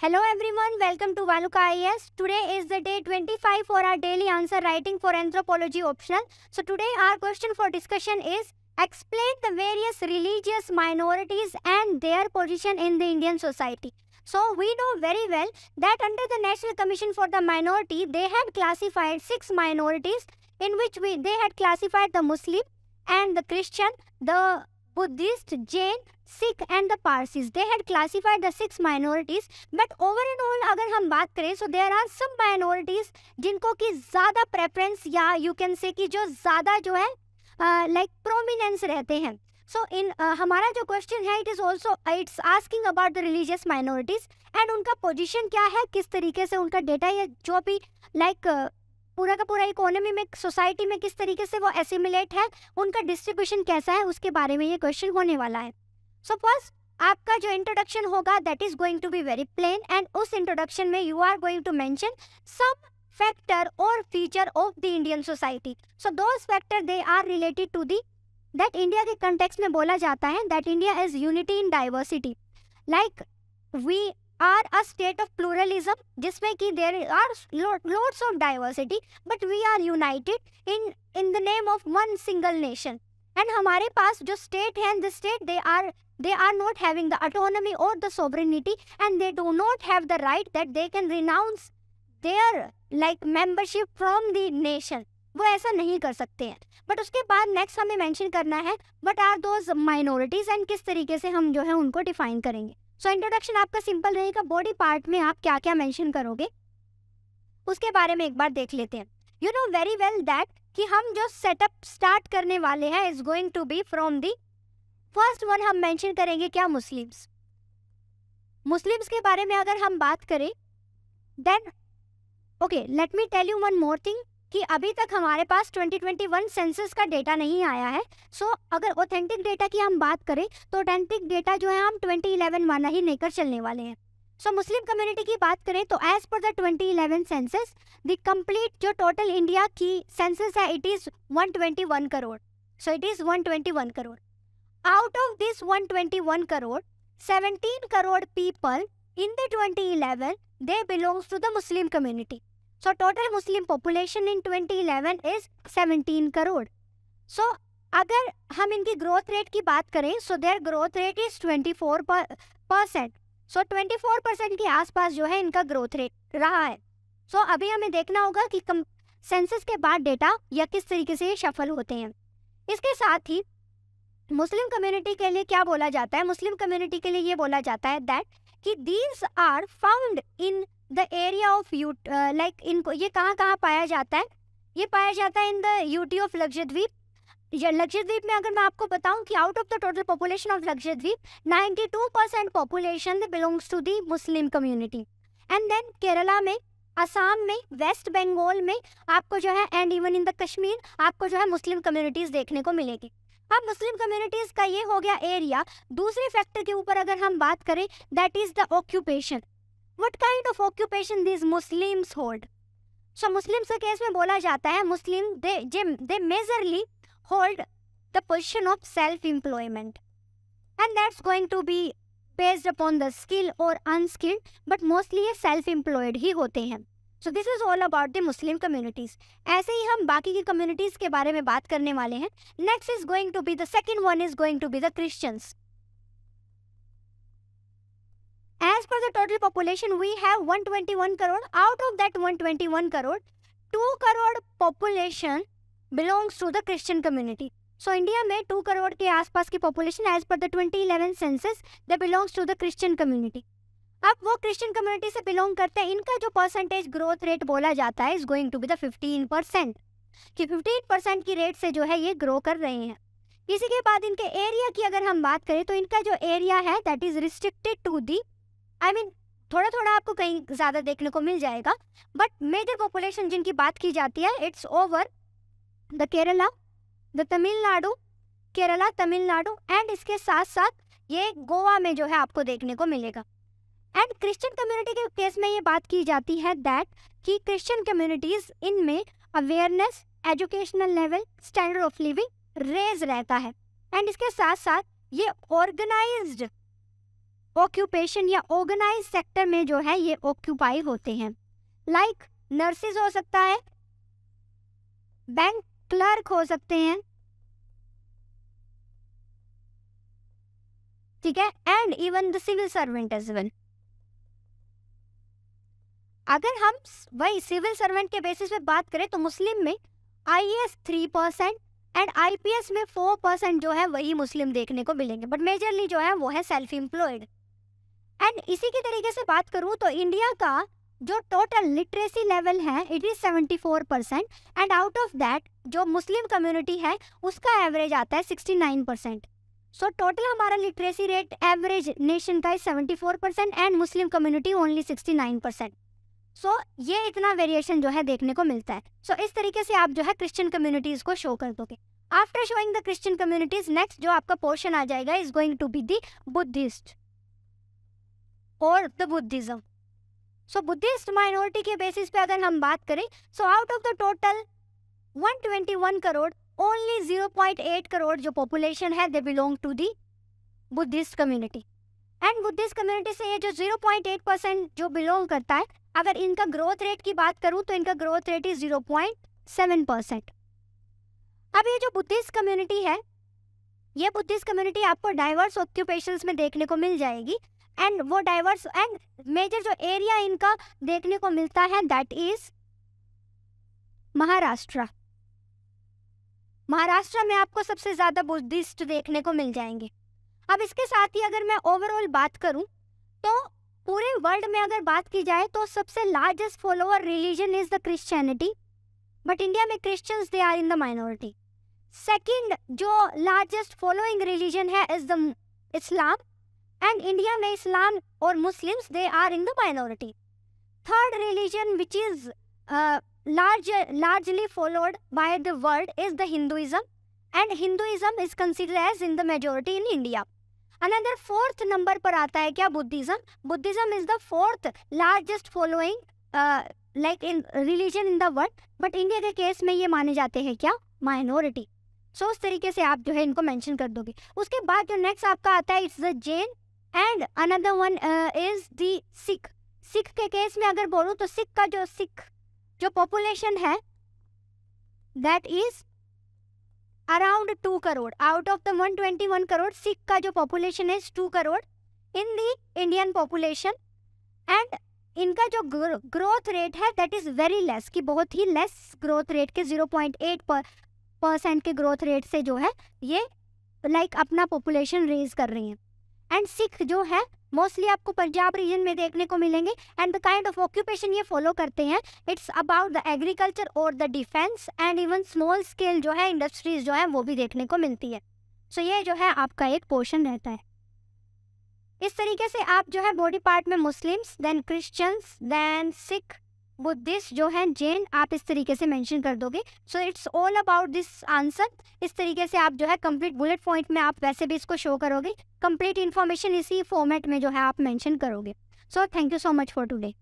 Hello everyone, welcome to Valuka IS. Today is the day 25 for our daily answer writing for anthropology optional. So today our question for discussion is explain the various religious minorities and their position in the Indian society. So we know very well that under the National Commission for the Minority, they had classified six minorities in which we, they had classified the Muslim and the Christian, the Buddhist, Jain, Sikh and the Parsis. They had classified the six minorities. But over and all अगर हम बात करें so there are some minorities जिनको की ज़्यादा preference या you can say कि जो ज़्यादा जो है uh, like prominence रहते हैं सो so इन uh, हमारा जो क्वेश्चन है it is also it's asking about the religious minorities and उनका पोजीशन क्या है किस तरीके से उनका डेटा या जो भी लाइक like, uh, पूरा का पूरा इकोनॉमी में सोसाइटी में किस तरीके से वो एसिमुलेट है उनका डिस्ट्रीब्यूशन कैसा है उसके बारे में ये क्वेश्चन होने वाला है सो so फर्स्ट आपका जो इंट्रोडक्शन होगा that is going to be very plain and उस इंट्रोडक्शन में you are going to mention सब फैक्टर और feature of the Indian society so those factor they are related to the that India के context में बोला जाता है that India is unity in diversity like we are a state of pluralism जिसमें कि there are loads of diversity but we are united in in the name of one single nation and हमारे पास जो state हैं the state they are they are not having the autonomy और the sovereignty and they do not have the right that they can renounce their like membership from the nation वो ऐसा नहीं कर सकते हैं बट उसके बाद नेक्स्ट हमें मैंशन करना है what are those minorities and किस तरीके से हम जो है उनको डिफाइन करेंगे सो इंट्रोडक्शन आपका सिंपल रहेगा बॉडी पार्ट में आप क्या क्या मेंशन करोगे उसके बारे में एक बार देख लेते हैं you know very well that कि हम जो सेटअप स्टार्ट करने वाले हैं is going to be from the first one हम मेंशन करेंगे क्या मुस्लिम्स मुस्लिम्स के बारे में अगर हम बात करें then okay let me tell you one more thing कि अभी तक हमारे पास 2021 सेंसस का डेटा नहीं आया है सो so, अगर ऑथेंटिक डेटा की हम बात करें तो ऑथेंटिक डेटा जो है हम 2011 वाला ही लेकर चलने वाले हैं सो मुस्लिम कम्युनिटी की बात करें तो as per the 2011 census the complete जो टोटल इंडिया की सेंसस है it is 121 crore so it is 121 crore out of this 121 crore 17 crore people in the 2011 they belongs to the Muslim community So total Muslim population in 2011 is 17 crore. So अगर हम इनकी growth rate की बात करें so their growth rate is 24 percent so 24 percent के आसपास जो है इनका ग्रोथ रेट रहा है सो so, अभी हमें देखना होगा कि सेंसस के बाद डेटा या किस तरीके से ये सफल होते हैं इसके साथ ही मुस्लिम कम्युनिटी के लिए क्या बोला जाता है मुस्लिम कम्युनिटी के लिए ये बोला जाता है दैट कि these are found in the area of you like इनको ये कहाँ कहाँ पाया जाता है ये पाया जाता है in the UT of Lakshadweep Lakshadweep में अगर मैं आपको बताऊं कि out of the total population of Lakshadweep 92 percent population belongs to the Muslim community and then Kerala में असम में वेस्ट बंगाल में आपको जो है and even in the Kashmir आपको जो है मुस्लिम कम्युनिटीज़ देखने को मिलेगी अब मुस्लिम कम्युनिटीज़ का ये हो गया एरिया दूसरे फैक्टर के ऊपर अगर हम बात करें that is the occupation what kind of occupation these Muslims hold so Muslims के केस में बोला जाता है Muslim they they majorly hold the position of self employment and that's going to be based upon the skill और unskilled but mostly ये self employed ही होते हैं so this is all about the Muslim communities ऐसे ही हम बाकी की कम्युनिटीज़ के बारे में बात करने वाले हैं next is going to be the second one is going to be the Christians As per the total population, we have 121 crore. Out of that 121 crore, 2 crore population belongs to the Christian community. So so, India में two crore के आसपास की population as per the 2011 census the belongs to the Christian community अब वो Christian community से belong करते हैं इनका जो परसेंटेज ग्रोथ रेट बोला जाता है is going to be the 15 percent कि 15 परसेंट की रेट से जो है ये ग्रो कर रहे हैं इसी के बाद इनके एरिया की अगर हम बात करें तो इनका जो एरिया है that is restricted to the I mean थोड़ा थोड़ा आपको कहीं ज़्यादा देखने को मिल जाएगा बट मेजर पॉपुलेशन जिनकी बात की जाती है it's over the Kerala the Tamil Nadu Kerala Tamil Nadu and इसके साथ साथ ये गोवा में जो है आपको देखने को मिलेगा एंड क्रिश्चियन कम्युनिटी के केस में ये बात की जाती है दैट कि क्रिश्चियन कम्युनिटीज़ इनमें awareness educational level standard of living raise रहता है एंड इसके साथ साथ ये ऑर्गेनाइज्ड ऑक्यूपेशन या ऑर्गेनाइज सेक्टर में जो है ये ऑक्यूपाई होते हैं लाइक like, नर्सिस हो सकता है बैंक क्लर्क हो सकते हैं ठीक है and even the civil servant as well अगर हम वही सिविल सर्वेंट के बेसिस पे बात करें तो मुस्लिम में I S three percent and IPS में फोर परसेंट जो है वही मुस्लिम देखने को मिलेंगे बट मेजरली जो है वो है सेल्फ एम्प्लॉयड एंड इसी के तरीके से बात करूँ तो इंडिया का जो टोटल लिटरेसी लेवल है it is seventy four percent and out of that जो मुस्लिम कम्युनिटी है उसका एवरेज आता है sixty nine percent so total हमारा लिटरेसी रेट एवरेज नेशन का seventy four percent and Muslim community only sixty nine percent so ये इतना variation जो है देखने को मिलता है सो so, इस तरीके से आप जो है क्रिश्चियन कम्युनिटीज़ को शो कर दोगे after showing the Christian communities next जो आपका पोर्शन आ जाएगा is going to be the Buddhist और the Buddhism so Buddhist minority के बेसिस पे अगर हम बात करें so out of the total 121 crore only 0.8 crore जो पॉपुलेशन है they belong to the Buddhist community and Buddhist community से ये जो 0.8 परसेंट जो बिलोंग करता है अगर इनका ग्रोथ रेट की बात करूँ तो इनका ग्रोथ रेट इज 0.7 परसेंट अब ये जो बुद्धिस्ट कम्युनिटी है ये बुद्धिस्ट कम्युनिटी आपको डाइवर्स ऑक्यूपेशन में देखने को मिल जाएगी एंड वो डाइवर्स एंड मेजर जो एरिया इनका देखने को मिलता है दैट इज महाराष्ट्र महाराष्ट्र में आपको सबसे ज़्यादा बुद्धिस्ट देखने को मिल जाएंगे अब इसके साथ ही अगर मैं ओवरऑल बात करूं तो पूरे वर्ल्ड में अगर बात की जाए तो सबसे largest follower religion is the Christianity but India में Christians they are in the minority second जो लार्जेस्ट फॉलोइंग रिलीजन है is the Islam and India में इस्लाम और Muslim they are in the minority third religion which is large largely followed by the world is the Hinduism and Hinduism is consider as in the majority in India another fourth number पर आता है क्या Buddhism Buddhism is the fourth largest following like in religion in the world but India के case में ये माने जाते हैं क्या माइनॉरिटी सो so, उस तरीके से आप जो है इनको मेंशन कर दोगे उसके बाद जो नेक्स्ट आपका आता है it's the Jain and another one is the Sikh Sikh के केस में अगर बोलूँ तो सिख का जो सिख जो पॉपुलेशन है that is around two crore out of the one twenty one crore Sikh का जो पॉपुलेशन है two crore in the Indian population and इनका जो ग्रोथ रेट है दैट इज़ वेरी लेस कि बहुत ही लेस ग्रोथ रेट के जीरो पॉइंट एट परसेंट के ग्रोथ रेट से जो है ये लाइक like, अपना पॉपुलेशन रेज कर रही हैं एंड सिख जो है मोस्टली आपको पंजाब रीजन में देखने को मिलेंगे and the kind of occupation ये फॉलो करते हैं इट्स अबाउट द एग्रीकल्चर और the defence and even small scale जो है इंडस्ट्रीज जो है वो भी देखने को मिलती है सो so ये जो है आपका एक पोर्शन रहता है इस तरीके से आप जो है बॉडी पार्ट में Muslims then Christians then Sikh Buddhist जो है जैन आप इस तरीके से मेंशन कर दोगे so it's all about this answer इस तरीके से आप जो है कंप्लीट बुलेट पॉइंट में आप वैसे भी इसको शो करोगे कंप्लीट इन्फॉर्मेशन इसी फॉर्मेट में जो है आप मेंशन करोगे so thank you so much for today